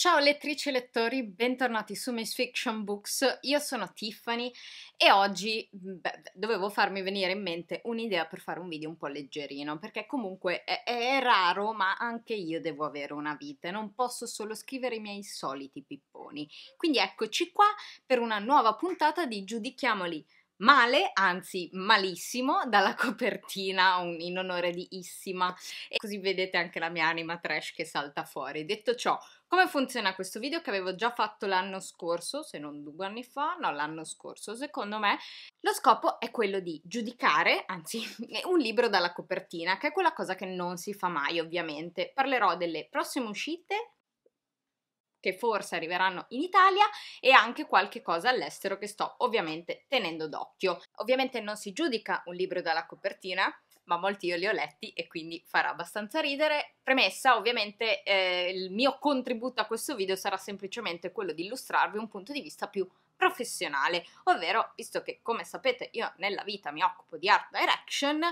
Ciao lettrici e lettori, bentornati su Miss Fiction Books, io sono Tiffany e oggi beh, dovevo farmi venire in mente un'idea per fare un video un po' leggerino, perché comunque è, è, raro, ma anche io devo avere una vita, e non posso solo scrivere i miei soliti pipponi. Quindi eccoci qua per una nuova puntata di Giudichiamoli male, anzi malissimo, dalla copertina in onore di Issima e così vedete anche la mia anima trash che salta fuori. Detto ciò, come funziona questo video che avevo già fatto l'anno scorso, se non due anni fa, no l'anno scorso secondo me, lo scopo è quello di giudicare, anzi un libro dalla copertina, che è quella cosa che non si fa mai ovviamente. Parlerò delle prossime uscite, che forse arriveranno in Italia e anche qualche cosa all'estero che sto ovviamente tenendo d'occhio. Ovviamente non si giudica un libro dalla copertina, ma molti io li ho letti e quindi farà abbastanza ridere. Premessa, ovviamente eh, il mio contributo a questo video sarà semplicemente quello di illustrarvi un punto di vista più professionale, ovvero visto che come sapete io nella vita mi occupo di art direction,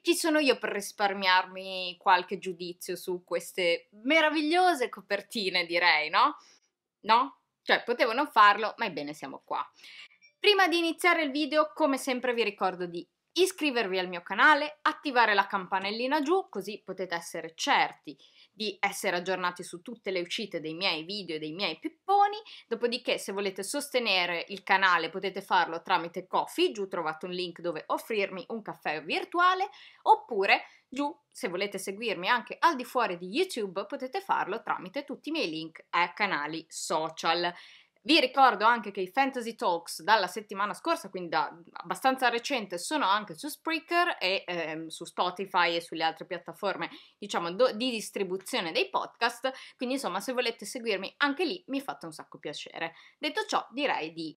chi sono io per risparmiarmi qualche giudizio su queste meravigliose copertine, direi, no? No? Cioè, potevo non farlo, ma ebbene siamo qua. Prima di iniziare il video, come sempre vi ricordo di iscrivervi al mio canale, attivare la campanellina giù, così potete essere certi di essere aggiornati su tutte le uscite dei miei video e dei miei pipponi. Dopodiché, se volete sostenere il canale, potete farlo tramite Coffee. Giù trovate un link dove offrirmi un caffè virtuale. Oppure giù, se volete seguirmi anche al di fuori di YouTube, potete farlo tramite tutti i miei link ai canali social. Vi ricordo anche che i Fantasy Talks dalla settimana scorsa, quindi da abbastanza recente, sono anche su Spreaker e ehm, su Spotify e sulle altre piattaforme, diciamo, do- di distribuzione dei podcast. Quindi, insomma, se volete seguirmi anche lì, mi fate un sacco piacere. Detto ciò, direi di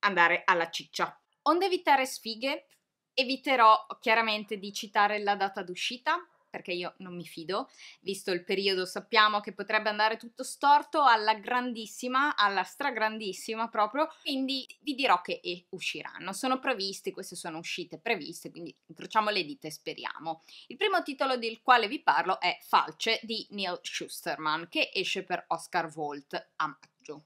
andare alla ciccia. Onde evitare sfighe, eviterò chiaramente di citare la data d'uscita perché io non mi fido, visto il periodo sappiamo che potrebbe andare tutto storto alla grandissima, alla stragrandissima proprio, quindi vi dirò che usciranno, sono previsti, queste sono uscite previste, quindi incrociamo le dita e speriamo. Il primo titolo del quale vi parlo è Falce di Neil Schusterman, che esce per Oscar Volt a maggio,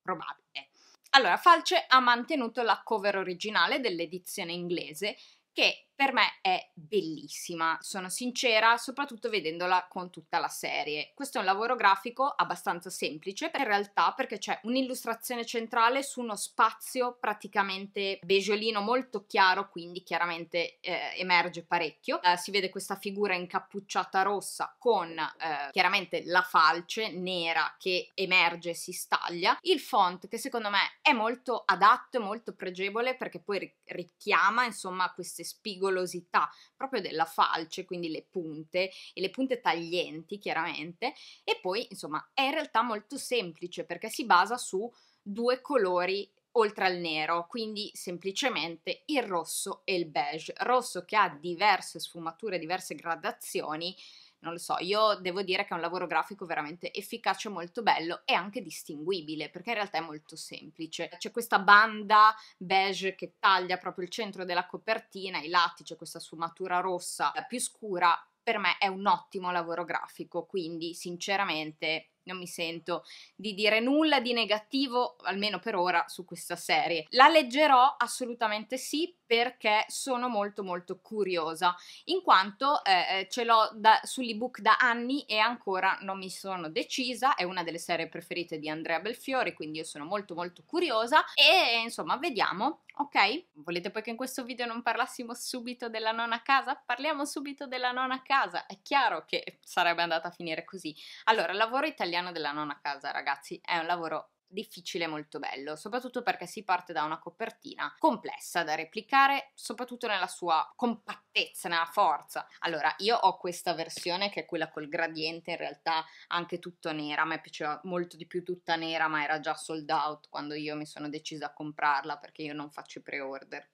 probabile. Allora, Falce ha mantenuto la cover originale dell'edizione inglese che per me è bellissima, sono sincera, soprattutto vedendola con tutta la serie. Questo è un lavoro grafico abbastanza semplice, in realtà perché c'è un'illustrazione centrale su uno spazio praticamente beigeolino molto chiaro, quindi chiaramente eh, emerge parecchio. Eh, si vede questa figura incappucciata rossa con eh, chiaramente la falce nera che emerge e si staglia. Il font che secondo me è molto adatto e molto pregevole perché poi richiama insomma queste spigole pericolosità proprio della falce, quindi le punte e le punte taglienti chiaramente. E poi insomma è in realtà molto semplice perché si basa su due colori oltre al nero, quindi semplicemente il rosso e il beige, rosso che ha diverse sfumature, diverse gradazioni non lo so, io devo dire che è un lavoro grafico veramente efficace, molto bello e anche distinguibile, perché in realtà è molto semplice. C'è questa banda beige che taglia proprio il centro della copertina, i lati, c'è questa sfumatura rossa più scura, per me è un ottimo lavoro grafico, quindi sinceramente non mi sento di dire nulla di negativo, almeno per ora, su questa serie. La leggerò assolutamente sì, perché sono molto molto curiosa, in quanto eh, eh ce l'ho sull'ebook da anni e ancora non mi sono decisa, è una delle serie preferite di Andrea Belfiori, quindi io sono molto molto curiosa e insomma vediamo ok? Volete poi che in questo video non parlassimo subito della nona casa? Parliamo subito della nona casa, è chiaro che sarebbe andata a finire così. Allora, il lavoro italiano della nona casa, ragazzi, è un lavoro difficile e molto bello, soprattutto perché si parte da una copertina complessa da replicare, soprattutto nella sua compattezza, nella forza. Allora, io ho questa versione che è quella col gradiente, in realtà anche tutto nera, a me piaceva molto di più tutta nera, ma era già sold out quando io mi sono decisa a comprarla perché io non faccio pre-order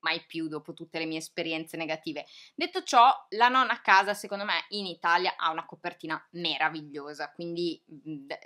mai più dopo tutte le mie esperienze negative. Detto ciò, la nonna casa, secondo me, in Italia ha una copertina meravigliosa, quindi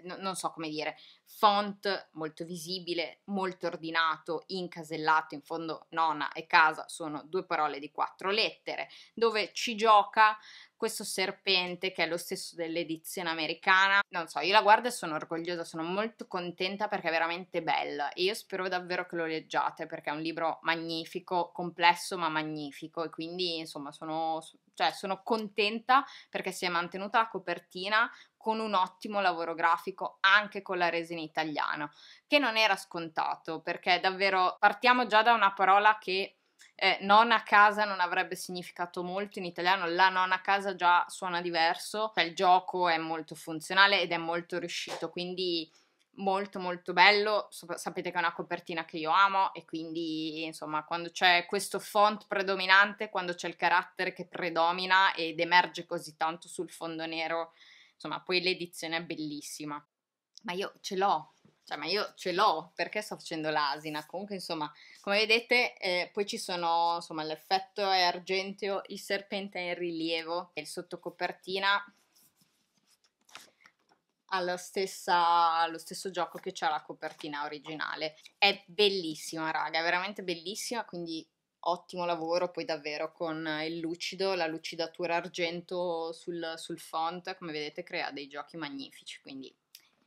non so come dire, font molto visibile, molto ordinato, incasellato, in fondo nonna e casa sono due parole di quattro lettere, dove ci gioca questo serpente che è lo stesso dell'edizione americana. Non so, io la guardo e sono orgogliosa, sono molto contenta perché è veramente bella e io spero davvero che lo leggiate perché è un libro magnifico, complesso ma magnifico e quindi insomma sono, cioè, sono contenta perché si è mantenuta la copertina con un ottimo lavoro grafico anche con la resina italiana, che non era scontato perché davvero partiamo già da una parola che eh, a casa non avrebbe significato molto in italiano, la non a casa già suona diverso, cioè il gioco è molto funzionale ed è molto riuscito, quindi molto molto bello, sapete che è una copertina che io amo e quindi insomma quando c'è questo font predominante, quando c'è il carattere che predomina ed emerge così tanto sul fondo nero, insomma poi l'edizione è bellissima. Ma io ce l'ho, cioè, ma io ce l'ho, perché sto facendo l'asina? Comunque, insomma, come vedete, eh, poi ci sono, insomma, l'effetto è argenteo, il serpente è in rilievo, e il sottocopertina ha stessa, lo stesso gioco che c'ha la copertina originale. È bellissima, raga, è veramente bellissima, quindi ottimo lavoro poi davvero con il lucido, la lucidatura argento sul, sul font, come vedete crea dei giochi magnifici, quindi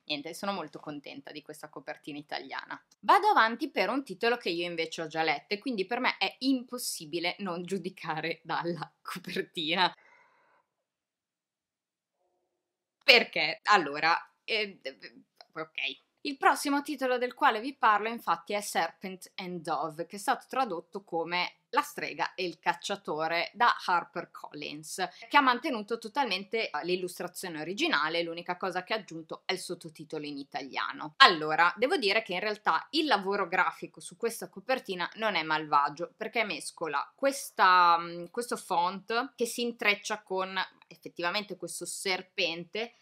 Niente, sono molto contenta di questa copertina italiana. Vado avanti per un titolo che io invece ho già letto e quindi per me è impossibile non giudicare dalla copertina. Perché? Allora, eh, ok, il prossimo titolo del quale vi parlo infatti è Serpent and Dove, che è stato tradotto come la strega e il cacciatore da Harper Collins, che ha mantenuto totalmente eh, l'illustrazione originale, l'unica cosa che ha aggiunto è il sottotitolo in italiano. Allora, devo dire che in realtà il lavoro grafico su questa copertina non è malvagio, perché mescola questa, mm, questo font che si intreccia con effettivamente questo serpente,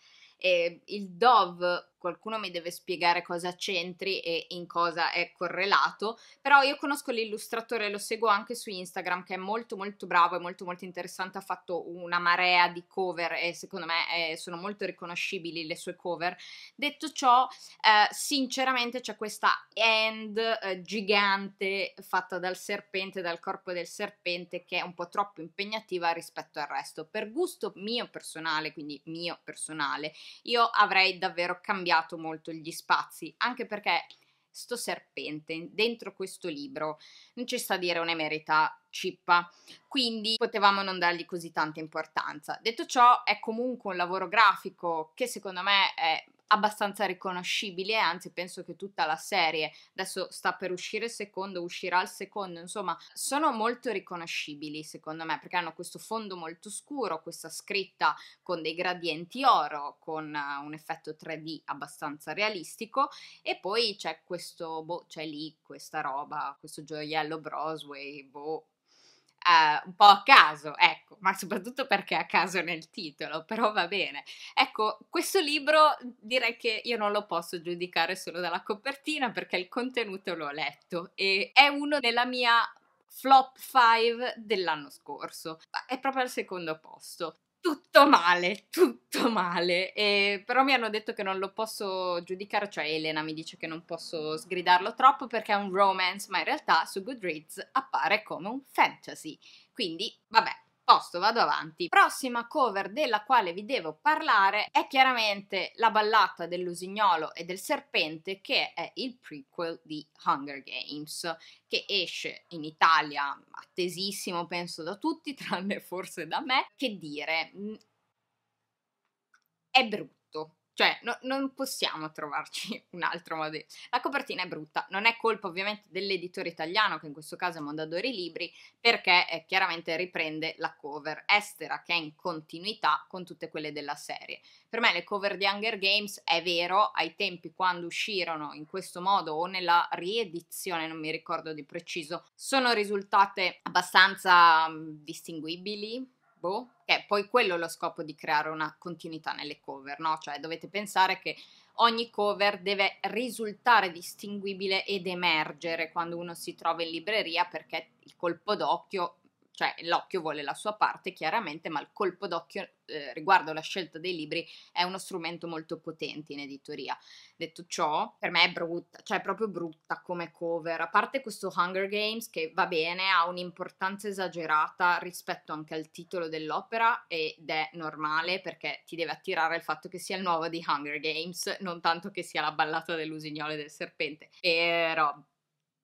e il dove qualcuno mi deve spiegare cosa c'entri e in cosa è correlato, però io conosco l'illustratore, lo seguo anche su Instagram che è molto molto bravo e molto molto interessante, ha fatto una marea di cover e secondo me eh, sono molto riconoscibili le sue cover. Detto ciò, eh, sinceramente c'è questa end eh, gigante fatta dal serpente, dal corpo del serpente che è un po' troppo impegnativa rispetto al resto. Per gusto mio personale, quindi mio personale, io avrei davvero cambiato cambiato molto gli spazi, anche perché sto serpente dentro questo libro non ci sta a dire un'emerita cippa, quindi potevamo non dargli così tanta importanza. Detto ciò, è comunque un lavoro grafico che secondo me è abbastanza riconoscibile, eh, anzi penso che tutta la serie adesso sta per uscire il secondo, uscirà il secondo, insomma sono molto riconoscibili secondo me perché hanno questo fondo molto scuro, questa scritta con dei gradienti oro, con eh, un effetto 3D abbastanza realistico e poi c'è questo, boh, c'è lì questa roba, questo gioiello Broadway, boh, uh, un po' a caso, ecco, ma soprattutto perché a caso nel titolo, però va bene. Ecco, questo libro direi che io non lo posso giudicare solo dalla copertina perché il contenuto l'ho letto e è uno della mia flop 5 dell'anno scorso. È proprio al secondo posto tutto male, tutto male. E, però mi hanno detto che non lo posso giudicare, cioè Elena mi dice che non posso sgridarlo troppo perché è un romance, ma in realtà su Goodreads appare come un fantasy. Quindi, vabbè, Posto, vado avanti. Prossima cover della quale vi devo parlare è chiaramente la ballata dell'usignolo e del serpente che è il prequel di Hunger Games che esce in Italia attesissimo penso da tutti tranne forse da me che dire mm, è brutto cioè, no, non possiamo trovarci un altro modo. La copertina è brutta, non è colpa ovviamente dell'editore italiano, che in questo caso è Mondadori Libri, perché eh, chiaramente riprende la cover estera, che è in continuità con tutte quelle della serie. Per me le cover di Hunger Games, è vero, ai tempi quando uscirono in questo modo o nella riedizione, non mi ricordo di preciso, sono risultate abbastanza mm, distinguibili, boh, è poi quello lo scopo di creare una continuità nelle cover, no? Cioè dovete pensare che ogni cover deve risultare distinguibile ed emergere quando uno si trova in libreria perché il colpo d'occhio cioè l'occhio vuole la sua parte chiaramente, ma il colpo d'occhio eh, riguardo alla scelta dei libri è uno strumento molto potente in editoria. Detto ciò, per me è brutta, cioè è proprio brutta come cover, a parte questo Hunger Games che va bene, ha un'importanza esagerata rispetto anche al titolo dell'opera ed è normale perché ti deve attirare il fatto che sia il nuovo di Hunger Games, non tanto che sia la ballata dell'usignolo e del serpente, però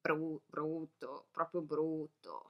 brutto, proprio brutto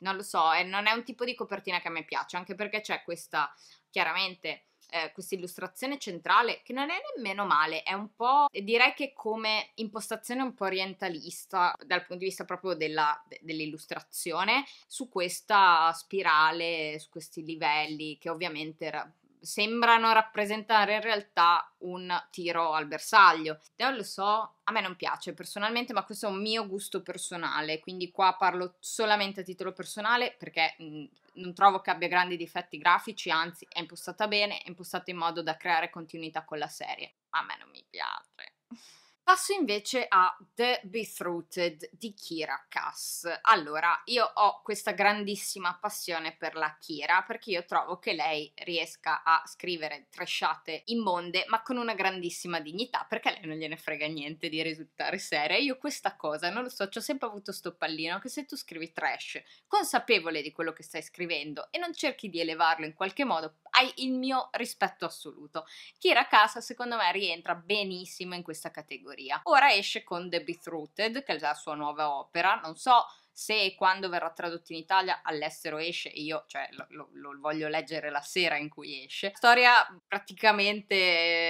non lo so, eh, non è un tipo di copertina che a me piace, anche perché c'è questa, chiaramente, eh, questa illustrazione centrale che non è nemmeno male, è un po' direi che come impostazione un po' orientalista dal punto di vista proprio della, de, dell'illustrazione su questa spirale, su questi livelli che ovviamente era, sembrano rappresentare in realtà un tiro al bersaglio. Io lo so, a me non piace personalmente, ma questo è un mio gusto personale, quindi qua parlo solamente a titolo personale perché mm, non trovo che abbia grandi difetti grafici, anzi è impostata bene, è impostata in modo da creare continuità con la serie. A me non mi piace. Passo invece a The Befruited di Kira Cass. Allora, io ho questa grandissima passione per la Kira perché io trovo che lei riesca a scrivere tresciate immonde ma con una grandissima dignità perché a lei non gliene frega niente di risultare seria. Io questa cosa, non lo so, ci ho sempre avuto sto pallino che se tu scrivi trash consapevole di quello che stai scrivendo e non cerchi di elevarlo in qualche modo, hai il mio rispetto assoluto. Kira Casa secondo me rientra benissimo in questa categoria. Ora esce con The Betrooted, che è la sua nuova opera, non so se e quando verrà tradotto in Italia, all'estero esce, io cioè, lo, lo, lo, voglio leggere la sera in cui esce. Storia praticamente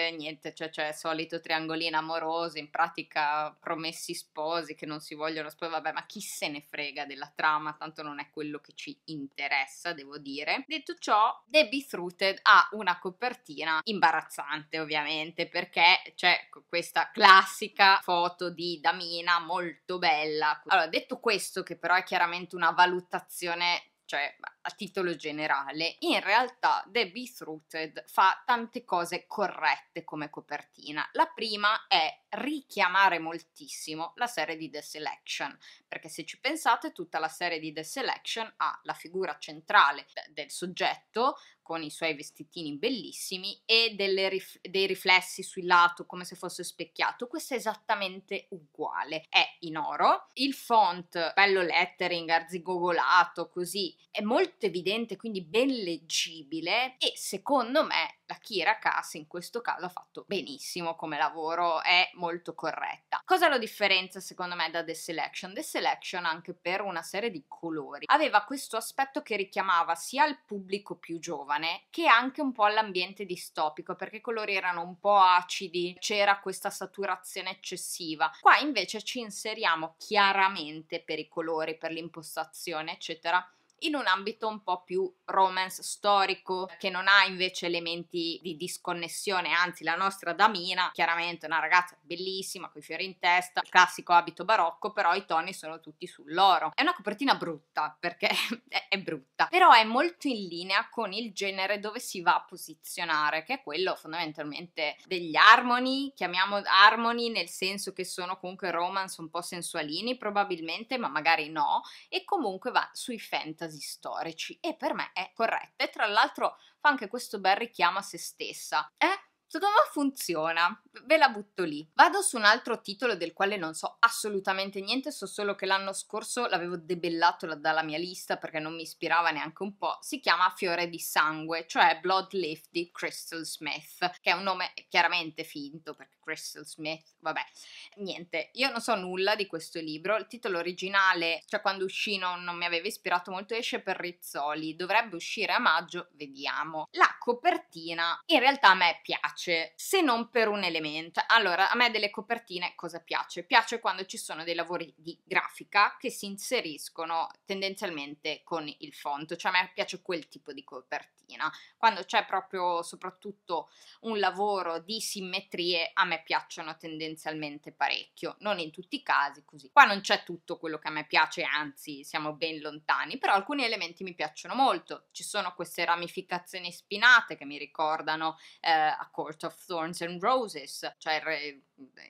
eh, niente, cioè c'è cioè, solito triangolino amoroso, in pratica promessi sposi che non si vogliono sposare, vabbè ma chi se ne frega della trama, tanto non è quello che ci interessa, devo dire. Detto ciò, The Befruited ha una copertina imbarazzante ovviamente perché c'è questa classica foto di Damina molto bella. Allora, detto questo che però è chiaramente una valutazione, cioè a titolo generale. In realtà The Rooted fa tante cose corrette come copertina. La prima è richiamare moltissimo la serie di The Selection, perché se ci pensate tutta la serie di The Selection ha la figura centrale del soggetto con i suoi vestitini bellissimi e rif- dei riflessi sui lato come se fosse specchiato. Questo è esattamente uguale, è in oro. Il font, bello lettering, arzigogolato, così, è molto molto evidente, quindi ben leggibile e secondo me la Kira Cass in questo caso ha fatto benissimo come lavoro, è molto corretta. Cosa lo differenzia secondo me da The Selection? The Selection anche per una serie di colori aveva questo aspetto che richiamava sia il pubblico più giovane che anche un po' all'ambiente distopico perché i colori erano un po' acidi, c'era questa saturazione eccessiva. Qua invece ci inseriamo chiaramente per i colori, per l'impostazione eccetera in un ambito un po' più romance storico che non ha invece elementi di disconnessione, anzi la nostra Damina chiaramente una ragazza bellissima con i fiori in testa, il classico abito barocco, però i toni sono tutti sull'oro. È una copertina brutta perché è brutta, però è molto in linea con il genere dove si va a posizionare, che è quello fondamentalmente degli harmony, chiamiamo harmony nel senso che sono comunque romance un po' sensualini probabilmente, ma magari no, e comunque va sui fantasy casi storici e per me è corretta e tra l'altro fa anche questo bel richiamo a se stessa. Eh? Secondo me funziona, ve la butto lì. Vado su un altro titolo del quale non so assolutamente niente, so solo che l'anno scorso l'avevo debellato dalla mia lista perché non mi ispirava neanche un po'. Si chiama Fiore di Sangue, cioè Bloodlift di Crystal Smith, che è un nome chiaramente finto perché Crystal Smith, vabbè, niente, io non so nulla di questo libro, il titolo originale, cioè quando uscì non, non mi aveva ispirato molto, esce per Rizzoli, dovrebbe uscire a maggio, vediamo. La copertina in realtà a me piace, se non per un elemento. Allora, a me delle copertine cosa piace? Piace quando ci sono dei lavori di grafica che si inseriscono tendenzialmente con il font, cioè a me piace quel tipo di copertina. Quando c'è proprio soprattutto un lavoro di simmetrie, a me piacciono tendenzialmente parecchio, non in tutti i casi così. Qua non c'è tutto quello che a me piace, anzi siamo ben lontani, però alcuni elementi mi piacciono molto. Ci sono queste ramificazioni spinate che mi ricordano eh, A Court of Thorns and Roses, cioè il, re,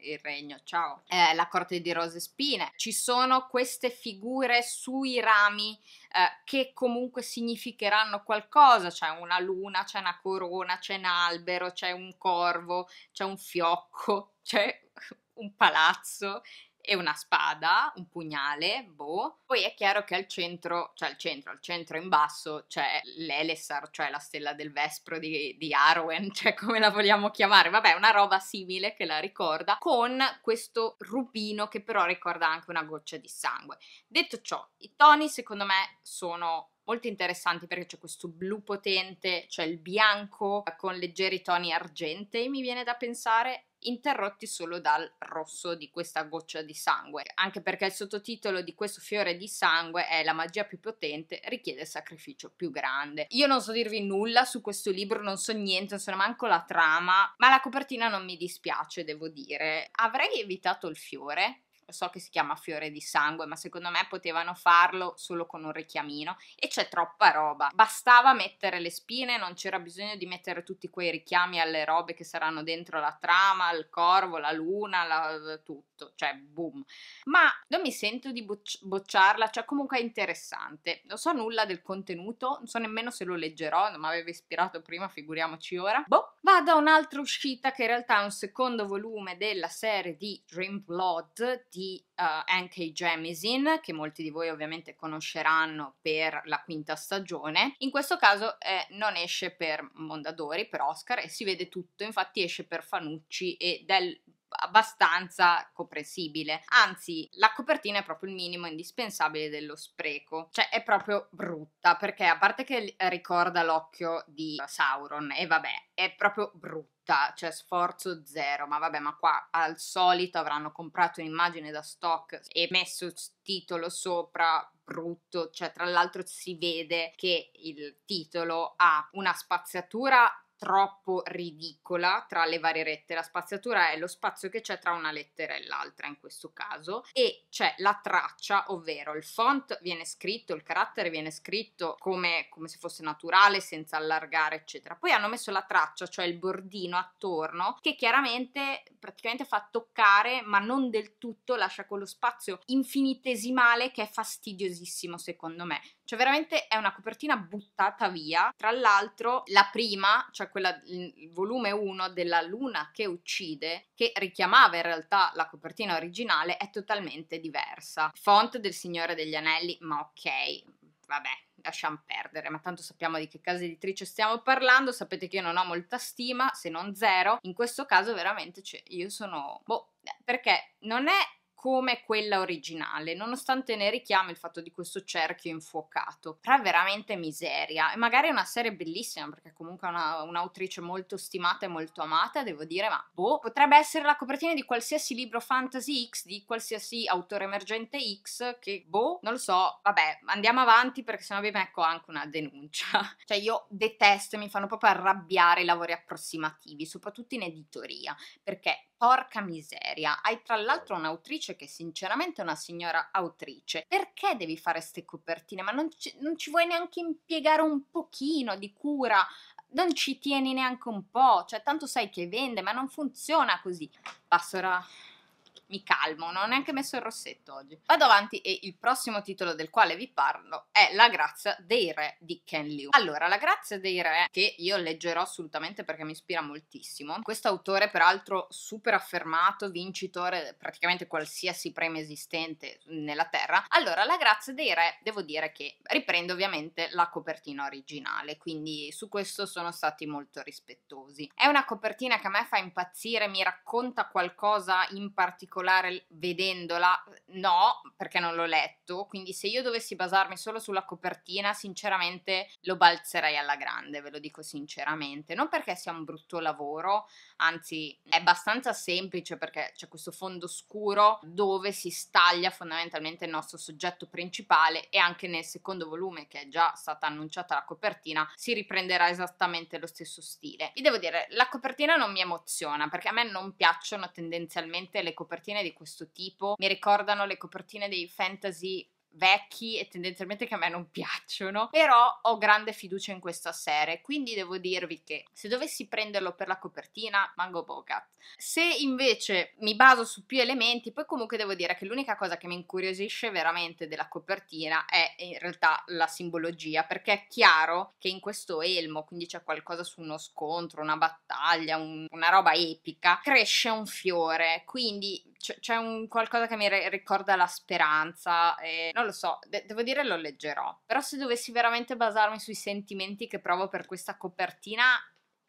il regno, ciao, eh, la corte di rose spine. Ci sono queste figure sui rami eh, che comunque significheranno qualcosa, c'è una luna, c'è una corona, c'è un albero, c'è un corvo, c'è un fiocco ecco, c'è cioè un palazzo e una spada, un pugnale, boh. Poi è chiaro che al centro, cioè al centro, al centro in basso c'è l'Elessar, cioè la stella del Vespro di, di Arwen, cioè come la vogliamo chiamare, vabbè, una roba simile che la ricorda, con questo rubino che però ricorda anche una goccia di sangue. Detto ciò, i toni secondo me sono molto interessanti perché c'è questo blu potente, c'è cioè il bianco con leggeri toni argentei, mi viene da pensare, interrotti solo dal rosso di questa goccia di sangue, anche perché il sottotitolo di questo fiore di sangue è La magia più potente richiede sacrificio più grande. Io non so dirvi nulla su questo libro, non so niente, non so neanche la trama, ma la copertina non mi dispiace, devo dire. Avrei evitato il fiore, so che si chiama Fiore di Sangue, ma secondo me potevano farlo solo con un richiamino e c'è troppa roba. Bastava mettere le spine, non c'era bisogno di mettere tutti quei richiami alle robe che saranno dentro la trama, il corvo, la luna, la, eh, tutto tutto, cioè boom. Ma non mi sento di bocci- bocciarla, cioè comunque è interessante. Non so nulla del contenuto, non so nemmeno se lo leggerò, non mi aveva ispirato prima, figuriamoci ora. Boh, vado a un'altra uscita che in realtà è un secondo volume della serie di Dream Blood di uh, eh, N.K. Jemisin, che molti di voi ovviamente conosceranno per la quinta stagione. In questo caso eh, non esce per Mondadori, per Oscar, e si vede tutto, infatti esce per Fanucci e del abbastanza comprensibile. Anzi, la copertina è proprio il minimo indispensabile dello spreco, cioè è proprio brutta perché a parte che ricorda l'occhio di Sauron e vabbè, è proprio brutta cioè sforzo zero, ma vabbè, ma qua al solito avranno comprato un'immagine da stock e messo il titolo sopra brutto, cioè tra l'altro si vede che il titolo ha una spaziatura troppo ridicola tra le varie rette. La spaziatura è lo spazio che c'è tra una lettera e l'altra in questo caso e c'è la traccia, ovvero il font viene scritto, il carattere viene scritto come, come se fosse naturale, senza allargare, eccetera. Poi hanno messo la traccia, cioè il bordino attorno, che chiaramente praticamente fa toccare, ma non del tutto, lascia quello spazio infinitesimale che è fastidiosissimo secondo me. Cioè veramente è una copertina buttata via. Tra l'altro la prima, cioè cioè quella, il volume 1 della Luna che uccide, che richiamava in realtà la copertina originale, è totalmente diversa. Font del Signore degli Anelli, ma ok, vabbè, lasciamo perdere, ma tanto sappiamo di che casa editrice stiamo parlando, sapete che io non ho molta stima, se non zero, in questo caso veramente cioè, io sono... Boh, perché non è come quella originale, nonostante ne richiami il fatto di questo cerchio infuocato. Però è veramente miseria. E magari è una serie bellissima, perché comunque è una, un'autrice molto stimata e molto amata, devo dire, ma boh, potrebbe essere la copertina di qualsiasi libro fantasy X, di qualsiasi autore emergente X, che boh, non lo so, vabbè, andiamo avanti perché sennò vi metto anche una denuncia. cioè io detesto, mi fanno proprio arrabbiare i lavori approssimativi, soprattutto in editoria, perché Porca miseria, hai tra l'altro un'autrice che sinceramente è una signora autrice. Perché devi fare queste copertine? Ma non ci, non ci vuoi neanche impiegare un pochino di cura? Non ci tieni neanche un po'? Cioè, tanto sai che vende, ma non funziona così. Passora mi calmo, non ho neanche messo il rossetto oggi. Vado avanti e il prossimo titolo del quale vi parlo è La grazia dei re di Ken Liu. Allora, La grazia dei re, che io leggerò assolutamente perché mi ispira moltissimo, questo autore peraltro super affermato, vincitore praticamente qualsiasi premio esistente nella Terra. Allora, La grazia dei re, devo dire che riprende ovviamente la copertina originale, quindi su questo sono stati molto rispettosi. È una copertina che a me fa impazzire, mi racconta qualcosa in particolare particolare vedendola, no, perché non l'ho letto, quindi se io dovessi basarmi solo sulla copertina, sinceramente lo balzerei alla grande, ve lo dico sinceramente, non perché sia un brutto lavoro, anzi è abbastanza semplice perché c'è questo fondo scuro dove si staglia fondamentalmente il nostro soggetto principale e anche nel secondo volume che è già stata annunciata la copertina, si riprenderà esattamente lo stesso stile. Vi devo dire, la copertina non mi emoziona perché a me non piacciono tendenzialmente le copertine copertine di questo tipo mi ricordano le copertine dei fantasy vecchi e tendenzialmente che a me non piacciono, però ho grande fiducia in questa serie, quindi devo dirvi che se dovessi prenderlo per la copertina, Mango Bogat. Se invece mi baso su più elementi, poi comunque devo dire che l'unica cosa che mi incuriosisce veramente della copertina è in realtà la simbologia, perché è chiaro che in questo elmo, quindi c'è qualcosa su uno scontro, una battaglia, un, una roba epica, cresce un fiore, quindi c- c'è un qualcosa che mi re- ricorda la speranza e non lo so, de- devo dire lo leggerò. Però se dovessi veramente basarmi sui sentimenti che provo per questa copertina...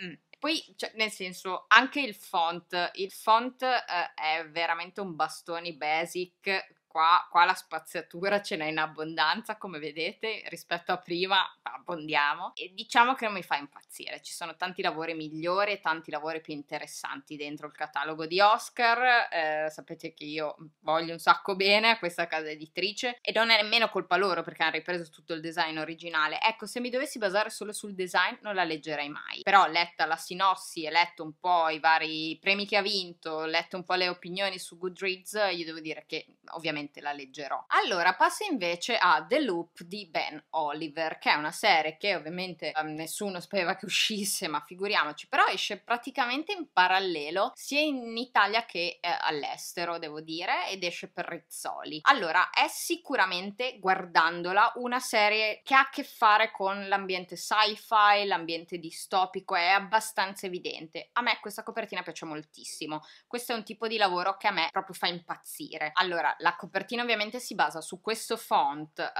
Mm. Poi, cioè, nel senso, anche il font, il font eh, è veramente un bastoni basic Qua, qua, la spaziatura ce n'è in abbondanza, come vedete, rispetto a prima abbondiamo. E diciamo che non mi fa impazzire, ci sono tanti lavori migliori e tanti lavori più interessanti dentro il catalogo di Oscar. Eh, sapete che io voglio un sacco bene a questa casa editrice e non è nemmeno colpa loro perché hanno ripreso tutto il design originale. Ecco, se mi dovessi basare solo sul design non la leggerei mai, però letta la sinossi e letto un po' i vari premi che ha vinto, letto un po' le opinioni su Goodreads, io devo dire che ovviamente sicuramente la leggerò. Allora passo invece a The Loop di Ben Oliver, che è una serie che ovviamente eh, nessuno sapeva che uscisse, ma figuriamoci, però esce praticamente in parallelo sia in Italia che eh, all'estero, devo dire, ed esce per Rizzoli. Allora, è sicuramente, guardandola, una serie che ha a che fare con l'ambiente sci-fi, l'ambiente distopico, è abbastanza evidente. A me questa copertina piace moltissimo. Questo è un tipo di lavoro che a me proprio fa impazzire. Allora, la copertina copertina ovviamente si basa su questo font, eh,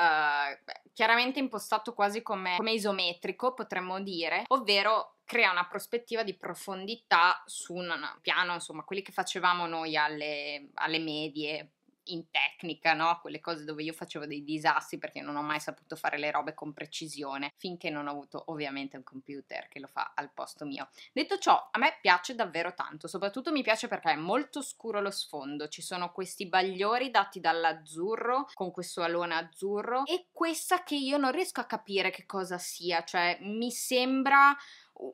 chiaramente impostato quasi come, come isometrico, potremmo dire, ovvero crea una prospettiva di profondità su un piano, insomma, quelli che facevamo noi alle, alle medie, in tecnica, no? quelle cose dove io facevo dei disastri perché non ho mai saputo fare le robe con precisione, finché non ho avuto ovviamente un computer che lo fa al posto mio. Detto ciò, a me piace davvero tanto, soprattutto mi piace perché è molto scuro lo sfondo, ci sono questi bagliori dati dall'azzurro con questo alone azzurro e questa che io non riesco a capire che cosa sia, cioè mi sembra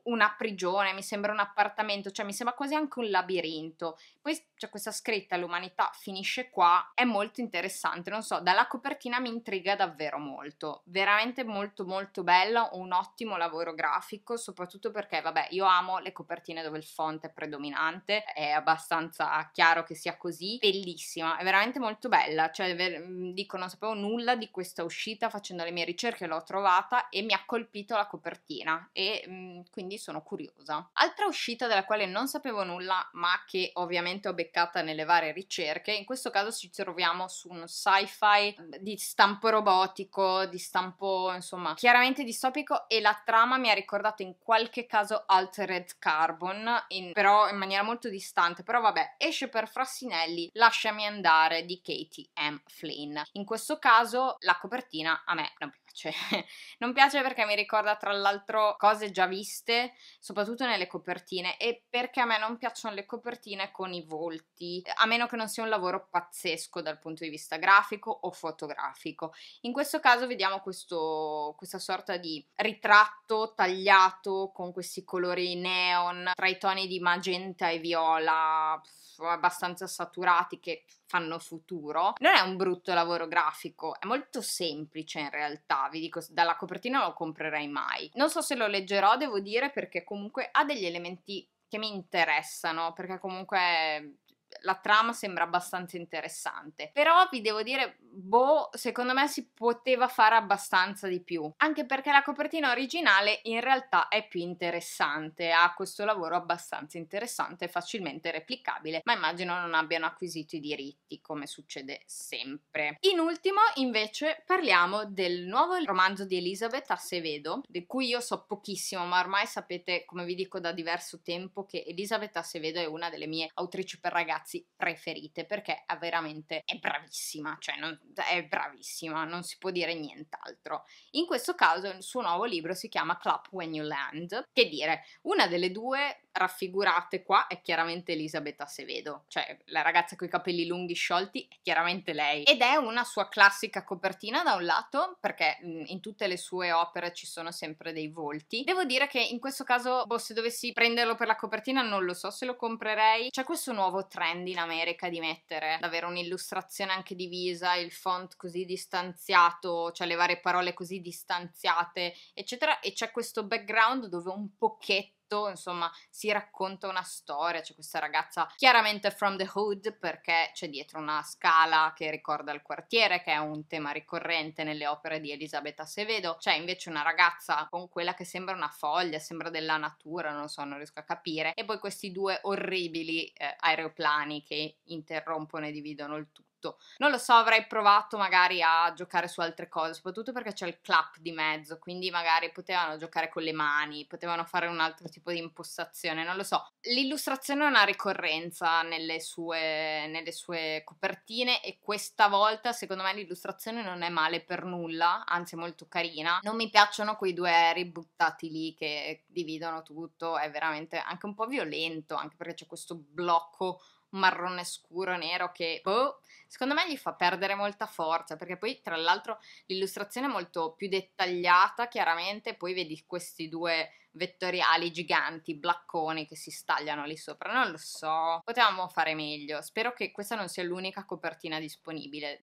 una prigione, mi sembra un appartamento, cioè mi sembra quasi anche un labirinto. Poi cioè questa scritta l'umanità finisce qua, è molto interessante, non so, dalla copertina mi intriga davvero molto, veramente molto molto bella, un ottimo lavoro grafico, soprattutto perché vabbè, io amo le copertine dove il font è predominante, è abbastanza chiaro che sia così, bellissima, è veramente molto bella, cioè ver- dico non sapevo nulla di questa uscita, facendo le mie ricerche l'ho trovata e mi ha colpito la copertina e mh, quindi sono curiosa. Altra uscita della quale non sapevo nulla, ma che ovviamente ho beccato azzeccata nelle varie ricerche. In questo caso ci troviamo su un sci-fi mm, di stampo robotico, di stampo insomma chiaramente distopico e la trama mi ha ricordato in qualche caso Altered Carbon, in, però in maniera molto distante. Però vabbè, esce per Frassinelli, lasciami andare di Katie M. Flynn. In questo caso la copertina a me non piace. non piace perché mi ricorda tra l'altro cose già viste, soprattutto nelle copertine e perché a me non piacciono le copertine con i volti molti, a meno che non sia un lavoro pazzesco dal punto di vista grafico o fotografico. In questo caso vediamo questo, questa sorta di ritratto tagliato con questi colori neon tra i toni di magenta e viola abbastanza saturati che fanno futuro. Non è un brutto lavoro grafico, è molto semplice in realtà, vi dico, dalla copertina non lo comprerei mai. Non so se lo leggerò, devo dire, perché comunque ha degli elementi che mi interessano, perché comunque la trama sembra abbastanza interessante. Però vi devo dire, boh, secondo me si poteva fare abbastanza di più. Anche perché la copertina originale in realtà è più interessante, ha questo lavoro abbastanza interessante, facilmente replicabile, ma immagino non abbiano acquisito i diritti, come succede sempre. In ultimo, invece, parliamo del nuovo romanzo di Elizabeth Acevedo, di cui io so pochissimo, ma ormai sapete, come vi dico da diverso tempo, che Elizabeth Acevedo è una delle mie autrici per ragazzi ragazzi preferite perché è veramente è bravissima, cioè non, è bravissima, non si può dire nient'altro. In questo caso il suo nuovo libro si chiama Clap When You Land, che dire, una delle due raffigurate qua è chiaramente Elisabetta Sevedo, cioè la ragazza con i capelli lunghi sciolti è chiaramente lei ed è una sua classica copertina da un lato perché mm, in tutte le sue opere ci sono sempre dei volti. Devo dire che in questo caso, boh, se dovessi prenderlo per la copertina non lo so se lo comprerei. C'è questo nuovo trend in America di mettere davvero un'illustrazione anche divisa, il font così distanziato, cioè le varie parole così distanziate, eccetera e c'è questo background dove un pochetto fumetto, insomma, si racconta una storia, c'è questa ragazza chiaramente from the hood perché c'è dietro una scala che ricorda il quartiere, che è un tema ricorrente nelle opere di Elisabetta Sevedo, c'è invece una ragazza con quella che sembra una foglia, sembra della natura, non so, non riesco a capire, e poi questi due orribili eh, aeroplani che interrompono e dividono il tutto tutto. Non lo so, avrei provato magari a giocare su altre cose, soprattutto perché c'è il clap di mezzo, quindi magari potevano giocare con le mani, potevano fare un altro tipo di impostazione, non lo so. L'illustrazione è una ricorrenza nelle sue, nelle sue copertine e questa volta secondo me l'illustrazione non è male per nulla, anzi è molto carina. Non mi piacciono quei due aerei buttati lì che dividono tutto, è veramente anche un po' violento, anche perché c'è questo blocco marrone scuro, nero che boh, secondo me gli fa perdere molta forza, perché poi tra l'altro l'illustrazione è molto più dettagliata, chiaramente, poi vedi questi due vettoriali giganti, blacconi che si stagliano lì sopra, non lo so, potevamo fare meglio, spero che questa non sia l'unica copertina disponibile,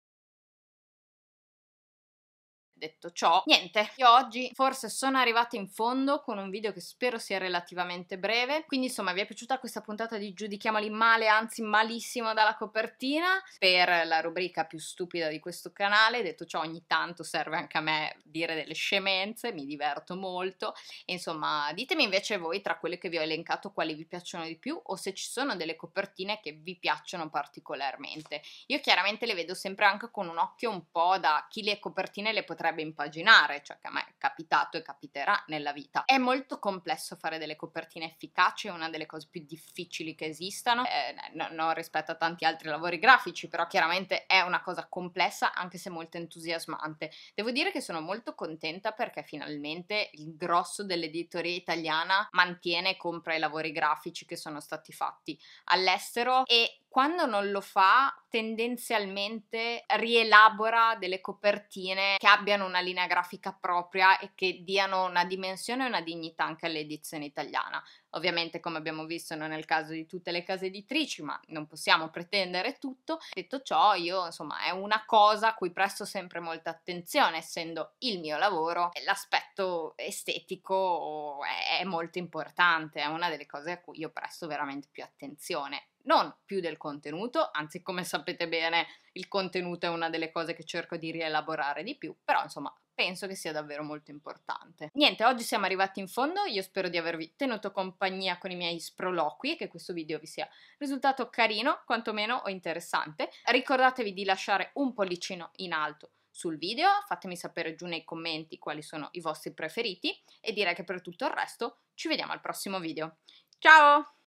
Detto ciò, niente, io oggi forse sono arrivata in fondo con un video che spero sia relativamente breve, quindi insomma vi è piaciuta questa puntata di Giudichiamoli male, anzi malissimo dalla copertina, per la rubrica più stupida di questo canale, detto ciò ogni tanto serve anche a me dire delle scemenze, mi diverto molto, e insomma ditemi invece voi tra quelle che vi ho elencato quali vi piacciono di più o se ci sono delle copertine che vi piacciono particolarmente. Io chiaramente le vedo sempre anche con un occhio un po' da chi le copertine le potrebbe potrebbe impaginare, cioè che a me è capitato e capiterà nella vita. È molto complesso fare delle copertine efficaci, è una delle cose più difficili che esistano, eh, no, no, rispetto a tanti altri lavori grafici, però chiaramente è una cosa complessa anche se molto entusiasmante. Devo dire che sono molto contenta perché finalmente il grosso dell'editoria italiana mantiene e compra i lavori grafici che sono stati fatti all'estero e quando non lo fa, tendenzialmente rielabora delle copertine che abbiano una linea grafica propria e che diano una dimensione e una dignità anche all'edizione italiana. Ovviamente, come abbiamo visto, non è il caso di tutte le case editrici, ma non possiamo pretendere tutto. Detto ciò, io insomma, è una cosa a cui presto sempre molta attenzione, essendo il mio lavoro, l'aspetto estetico è molto importante, è una delle cose a cui io presto veramente più attenzione non più del contenuto, anzi come sapete bene il contenuto è una delle cose che cerco di rielaborare di più, però insomma penso che sia davvero molto importante. Niente, oggi siamo arrivati in fondo, io spero di avervi tenuto compagnia con i miei sproloqui e che questo video vi sia risultato carino, quantomeno o interessante. Ricordatevi di lasciare un pollicino in alto sul video, fatemi sapere giù nei commenti quali sono i vostri preferiti e direi che per tutto il resto ci vediamo al prossimo video. Ciao!